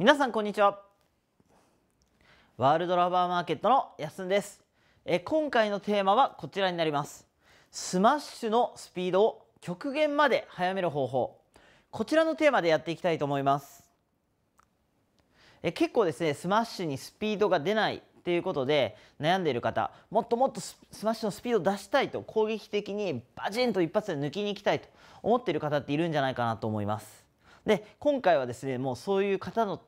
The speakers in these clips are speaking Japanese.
皆さんこんにちはワールドラバーマーケットのやすんですえ今回のテーマはこちらになりますスマッシュのスピードを極限まで早める方法こちらのテーマでやっていきたいと思いますえ結構ですねスマッシュにスピードが出ないっていうことで悩んでいる方もっともっとスマッシュのスピードを出したいと攻撃的にバチンと一発で抜きに行きたいと思っている方っているんじゃないかなと思いますで今回はですねもうそういう方の、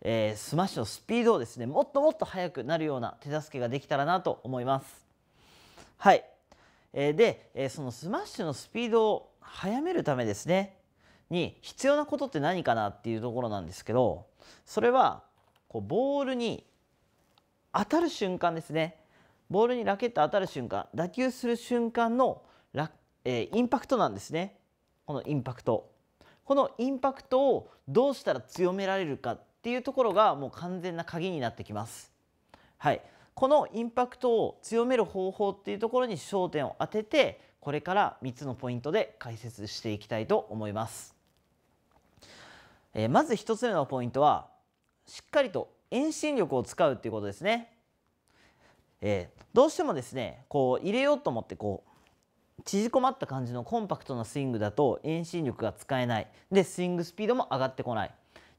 えー、スマッシュのスピードをですねもっともっと速くなるような手助けができたらなと思います。はい、えー、で、えそのスマッシュのスピードを速めるためですねに必要なことって何かなっていうところなんですけどそれはこうボールに当たる瞬間ですねボールにラケット当たる瞬間打球する瞬間のラ、えー、インパクトなんですねこのインパクトこのインパクトをどうしたら強められるかっていうところがもう完全な鍵になってきます。はい、このインパクトを強める方法っていうところに焦点を当ててこれから3つのポイントで解説していきたいと思います。えー、まず1つ目のポイントはしっかりと遠心力を使うっていうことですね。えー、どうしてもですねこう入れようと思ってこう縮こまった感じのコンパクトなスイングだと遠心力が使えないでスイングスピードも上がってこない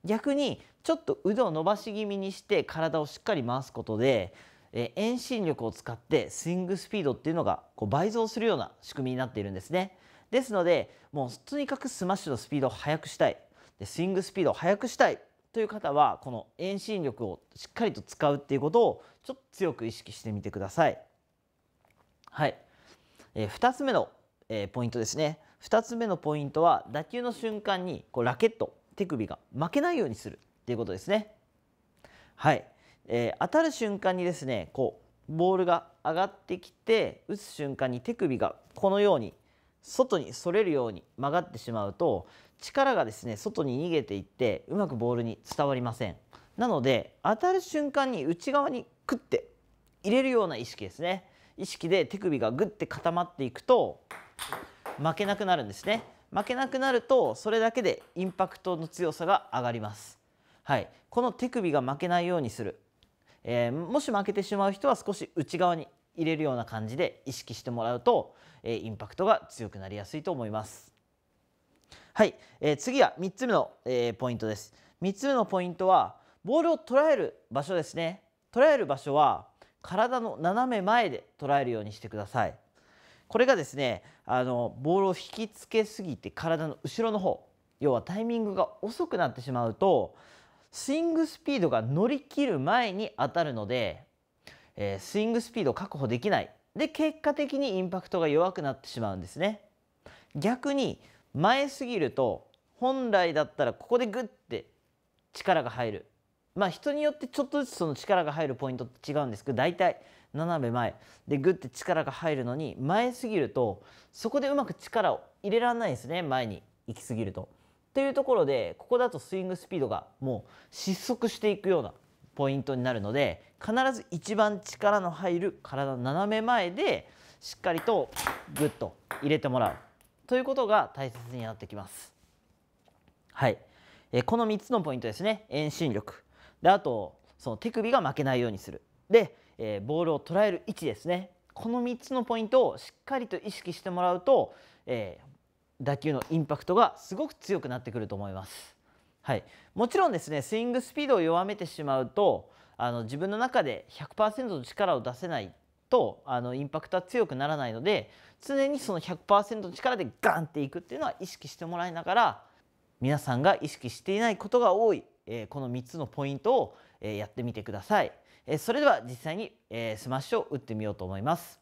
逆にちょっと腕を伸ばし気味にして体をしっかり回すことで、え遠心力を使ってスイングスピードっていうのがこう倍増するような仕組みになっているんですねですのでもうとにかくスマッシュのスピードを速くしたいでスイングスピードを速くしたいという方はこの遠心力をしっかりと使うっていうことをちょっと強く意識してみてください。はいえー、2つ目の、えー、ポイントですね2つ目のポイントは打球の瞬間にこうラケット手首が負けないようにするっていうことですねはい、えー、当たる瞬間にですねこうボールが上がってきて打つ瞬間に手首がこのように外にそれるように曲がってしまうと力がですね外に逃げていってうまくボールに伝わりませんなので当たる瞬間に内側にクッて入れるような意識ですね意識で手首がぐって固まっていくと負けなくなるんですね負けなくなるとそれだけでインパクトの強さが上がりますはいこの手首が負けないようにする、えー、もし負けてしまう人は少し内側に入れるような感じで意識してもらうと、えー、インパクトが強くなりやすいと思いますはい、えー、次は3つ目の、えポイントです3つ目のポイントはボールを捉える場所ですね捉える場所は体の斜め前で捉えるようにしてください。これがですねあのボールを引きつけすぎて体の後ろの方要はタイミングが遅くなってしまうとスイングスピードが乗り切る前に当たるので、えー、スイングスピードを確保できないで結果的にインパクトが弱くなってしまうんですね。逆に前すぎると本来だったらここでグッて力が入るまあ人によってちょっとずつその力が入るポイントって違うんですけど大体斜め前でグッて力が入るのに前すぎるとそこでうまく力を入れられないですね前に行き過ぎると。というところでここだとスイングスピードがもう失速していくようなポイントになるので必ず一番力の入る体の斜め前でしっかりとグッと入れてもらうということが大切になってきます。はい、えこの3つのポイントですね遠心力であとその手首が負けないようにするで、えー、ボールを捉える位置ですねこの3つのポイントをしっかりと意識してもらうと、えー、打球のインパクトがすごく強くなってくると思います。はい、もちろんですねスイングスピードを弱めてしまうとあの自分の中で100%の力を出せないとあのインパクトは強くならないので常にその100%の力でガンっていくっていうのは意識してもらいながら皆さんが意識していないことが多いえこの3つのポイントを、えやってみてください。えそれでは実際に、えスマッシュを打ってみようと思います。